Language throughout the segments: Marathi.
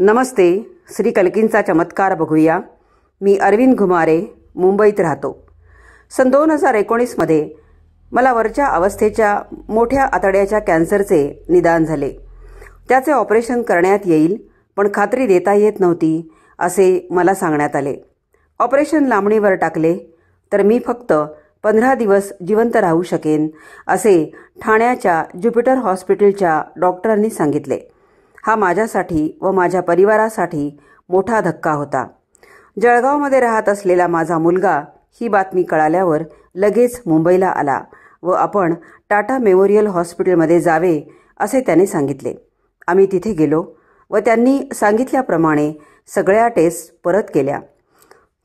नमस्ते श्री कलकींचा चमत्कार बघूया मी अरविंद घुमारे मुंबईत राहतो सन दोन हजार एकोणीसमध्ये मला वरच्या अवस्थेच्या मोठ्या आतड्याच्या कॅन्सरचे निदान झाले त्याचे ऑपरेशन करण्यात येईल पण खात्री देता येत नव्हती असे मला सांगण्यात आले ऑपरेशन लांबणीवर टाकले तर मी फक्त पंधरा दिवस जिवंत राहू शकेन असे ठाण्याच्या ज्युपिटर हॉस्पिटलच्या डॉक्टरांनी सांगितले हा माझ्यासाठी व माझ्या परिवारासाठी मोठा धक्का होता जळगावमध्ये राहत असलेला माझा मुलगा ही बातमी कळाल्यावर लगेच मुंबईला आला व आपण टाटा मेमोरियल हॉस्पिटलमध्ये जावे असे त्याने सांगितले आम्ही तिथे गेलो व त्यांनी सांगितल्याप्रमाणे सगळ्या टेस्ट परत केल्या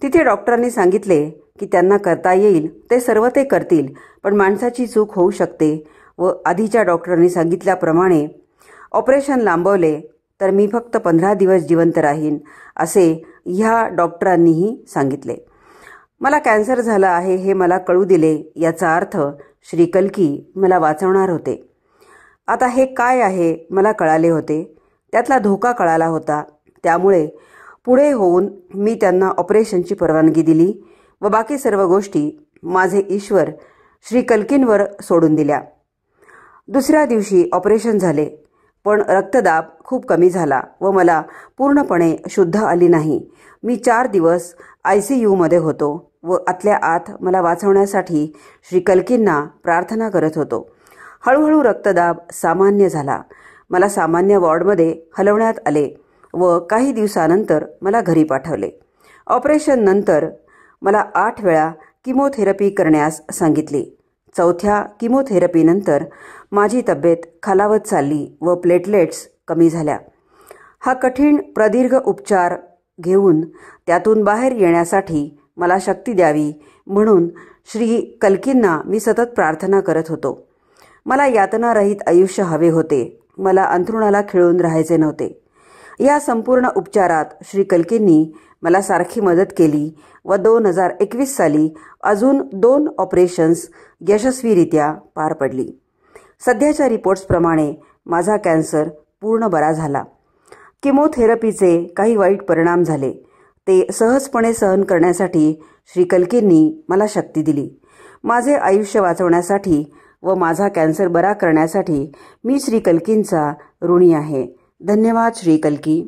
तिथे डॉक्टरांनी सांगितले की त्यांना करता येईल ते सर्व ते करतील पण माणसाची चूक होऊ शकते व आधीच्या डॉक्टरांनी सांगितल्याप्रमाणे ऑपरेशन लांबवले तर मी फक्त पंधरा दिवस जिवंत राहीन असे ह्या डॉक्टरांनीही सांगितले मला कॅन्सर झाला आहे हे मला कळू दिले याचा अर्थ श्री कलकी मला वाचवणार होते आता हे काय आहे मला कळाले होते त्यातला धोका कळाला होता त्यामुळे पुढे होऊन मी त्यांना ऑपरेशनची परवानगी दिली व बाकी सर्व गोष्टी माझे ईश्वर श्री कल्कींवर सोडून दिल्या दुसऱ्या दिवशी ऑपरेशन झाले पण रक्तदाब खूप कमी झाला व मला पूर्णपणे शुद्ध आली नाही मी चार दिवस आय सी यूमध्ये होतो व आतल्या आत मला वाचवण्यासाठी श्री कलकींना प्रार्थना करत होतो हळूहळू रक्तदाब सामान्य झाला मला सामान्य वॉर्डमध्ये हलवण्यात आले व काही दिवसानंतर मला घरी पाठवले ऑपरेशननंतर मला आठ वेळा किमोथेरपी करण्यास सांगितली चौथ्या किमोथेरपीनंतर माझी तब्येत खालावत चालली व प्लेटलेट्स कमी झाल्या हा कठीण प्रदीर्घ उपचार घेऊन त्यातून बाहेर येण्यासाठी मला शक्ती द्यावी म्हणून श्री कल्कींना मी सतत प्रार्थना करत होतो मला यातनारहित आयुष्य हवे होते मला अंथरुणाला खिळून राहायचे नव्हते या संपूर्ण उपचारात श्री कल्कींनी मला सारखी मदत केली व दोन हजार एकवीस साली अजून दोन ऑपरेशन्स यशस्वीरित्या पार पडली सध्याच्या रिपोर्ट्सप्रमाणे माझा कॅन्सर पूर्ण बरा झाला किमोथेरपीचे काही वाईट परिणाम झाले ते सहजपणे सहन करण्यासाठी श्री कल्कींनी मला शक्ती दिली माझे आयुष्य वाचवण्यासाठी व माझा कॅन्सर बरा करण्यासाठी मी श्री कल्कींचा ऋणी आहे धन्यवाद श्री कलकी